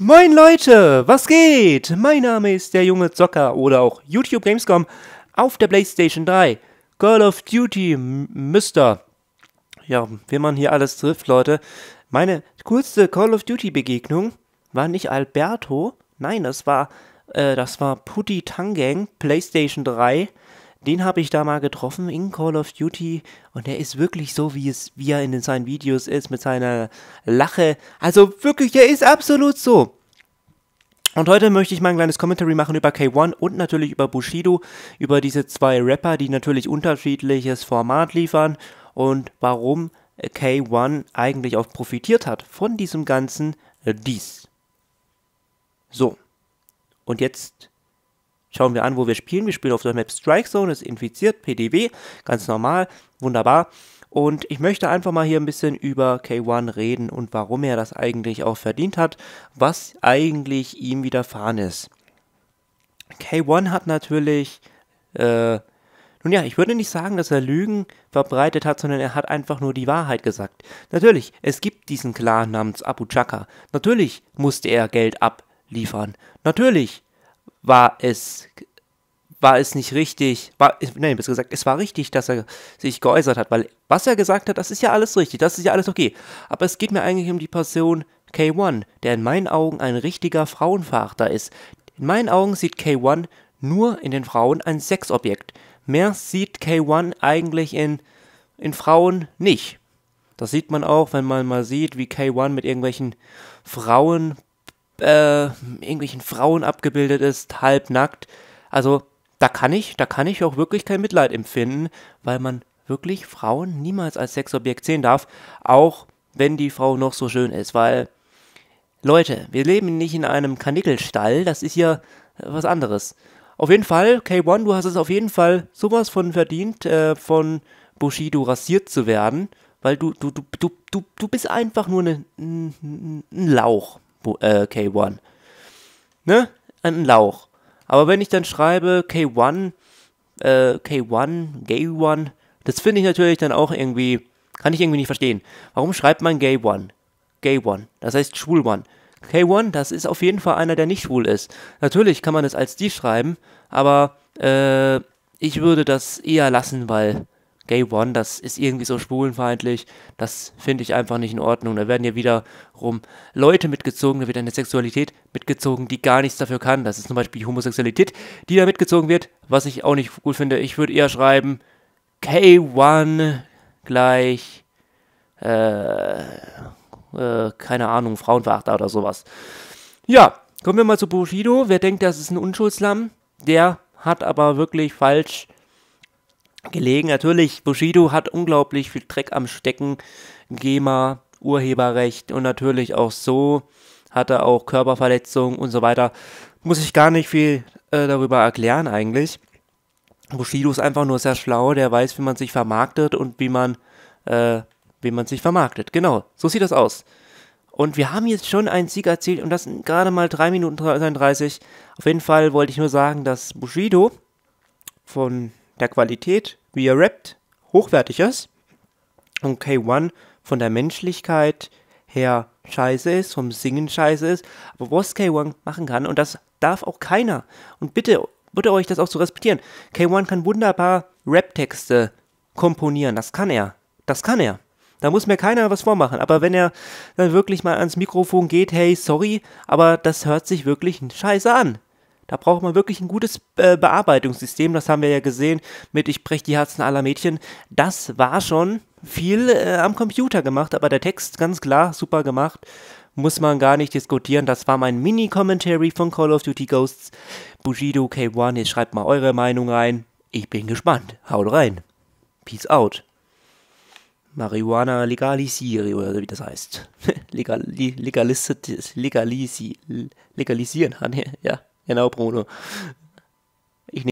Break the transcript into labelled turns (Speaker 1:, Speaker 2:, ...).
Speaker 1: Moin Leute, was geht? Mein Name ist der junge Zocker oder auch YouTube Gamescom auf der PlayStation 3. Call of Duty Mister. Ja, wie man hier alles trifft, Leute. Meine kurze Call of Duty Begegnung war nicht Alberto, nein, das war äh, das war Putti Tangang PlayStation 3. Den habe ich da mal getroffen in Call of Duty und der ist wirklich so, wie, es, wie er in seinen Videos ist, mit seiner Lache. Also wirklich, er ist absolut so. Und heute möchte ich mal ein kleines Commentary machen über K1 und natürlich über Bushido, über diese zwei Rapper, die natürlich unterschiedliches Format liefern und warum K1 eigentlich auch profitiert hat von diesem ganzen Dies. So. Und jetzt schauen wir an, wo wir spielen. Wir spielen auf der Map Strike Zone, ist infiziert, PDW, ganz normal, wunderbar. Und ich möchte einfach mal hier ein bisschen über K1 reden und warum er das eigentlich auch verdient hat, was eigentlich ihm widerfahren ist. K1 hat natürlich, äh, nun ja, ich würde nicht sagen, dass er Lügen verbreitet hat, sondern er hat einfach nur die Wahrheit gesagt. Natürlich, es gibt diesen Clan namens Abu Chaka. Natürlich musste er Geld abliefern. Natürlich war es war es nicht richtig, war, nein, besser gesagt, es war richtig, dass er sich geäußert hat, weil was er gesagt hat, das ist ja alles richtig, das ist ja alles okay. Aber es geht mir eigentlich um die Person K1, der in meinen Augen ein richtiger Frauenverachter ist. In meinen Augen sieht K1 nur in den Frauen ein Sexobjekt. Mehr sieht K1 eigentlich in, in Frauen nicht. Das sieht man auch, wenn man mal sieht, wie K1 mit irgendwelchen Frauen, äh, irgendwelchen Frauen abgebildet ist, halbnackt. Also da kann ich, da kann ich auch wirklich kein Mitleid empfinden, weil man wirklich Frauen niemals als Sexobjekt sehen darf, auch wenn die Frau noch so schön ist, weil Leute, wir leben nicht in einem Kanickelstall, das ist ja äh, was anderes. Auf jeden Fall, K1, du hast es auf jeden Fall sowas von verdient, äh, von Bushido rasiert zu werden, weil du, du, du, du, du, du bist einfach nur ne, ein Lauch, äh, K1. Ne? Ein Lauch. Aber wenn ich dann schreibe K1, äh, K1, Gay One, das finde ich natürlich dann auch irgendwie, kann ich irgendwie nicht verstehen. Warum schreibt man Gay One? Gay One, das heißt Schwul One. K1, das ist auf jeden Fall einer, der nicht schwul ist. Natürlich kann man es als die schreiben, aber äh, ich würde das eher lassen, weil Gay One, das ist irgendwie so schwulenfeindlich, das finde ich einfach nicht in Ordnung. Da werden ja wiederum Leute mitgezogen, da wird eine Sexualität mitgezogen, die gar nichts dafür kann. Das ist zum Beispiel die Homosexualität, die da mitgezogen wird, was ich auch nicht gut finde. Ich würde eher schreiben, K1 gleich, äh, äh, keine Ahnung, Frauenverachter oder sowas. Ja, kommen wir mal zu Bushido. Wer denkt, das ist ein Unschuldslamm, der hat aber wirklich falsch gelegen. Natürlich, Bushido hat unglaublich viel Dreck am Stecken, GEMA, Urheberrecht und natürlich auch so hat er auch Körperverletzungen und so weiter. Muss ich gar nicht viel äh, darüber erklären eigentlich. Bushido ist einfach nur sehr schlau, der weiß, wie man sich vermarktet und wie man, äh, wie man sich vermarktet. Genau, so sieht das aus. Und wir haben jetzt schon einen Sieg erzielt und das sind gerade mal 3 Minuten 33. Auf jeden Fall wollte ich nur sagen, dass Bushido von der Qualität, wie er rappt, hochwertig ist und K1 von der Menschlichkeit her scheiße ist, vom Singen scheiße ist, aber was K1 machen kann und das darf auch keiner. Und bitte, bitte euch das auch zu respektieren. K1 kann wunderbar Rap-Texte komponieren, das kann er. Das kann er. Da muss mir keiner was vormachen. Aber wenn er dann wirklich mal ans Mikrofon geht, hey, sorry, aber das hört sich wirklich scheiße an. Da braucht man wirklich ein gutes äh, Bearbeitungssystem. Das haben wir ja gesehen mit Ich brech die Herzen aller Mädchen. Das war schon viel äh, am Computer gemacht, aber der Text ganz klar super gemacht. Muss man gar nicht diskutieren. Das war mein Mini-Commentary von Call of Duty Ghosts. Bushido K1, jetzt schreibt mal eure Meinung rein. Ich bin gespannt. Haut rein. Peace out. Marihuana legalisiere oder wie das heißt. Legal, legalisieren. Legalisieren. Ja. Genau, Bruno. Ich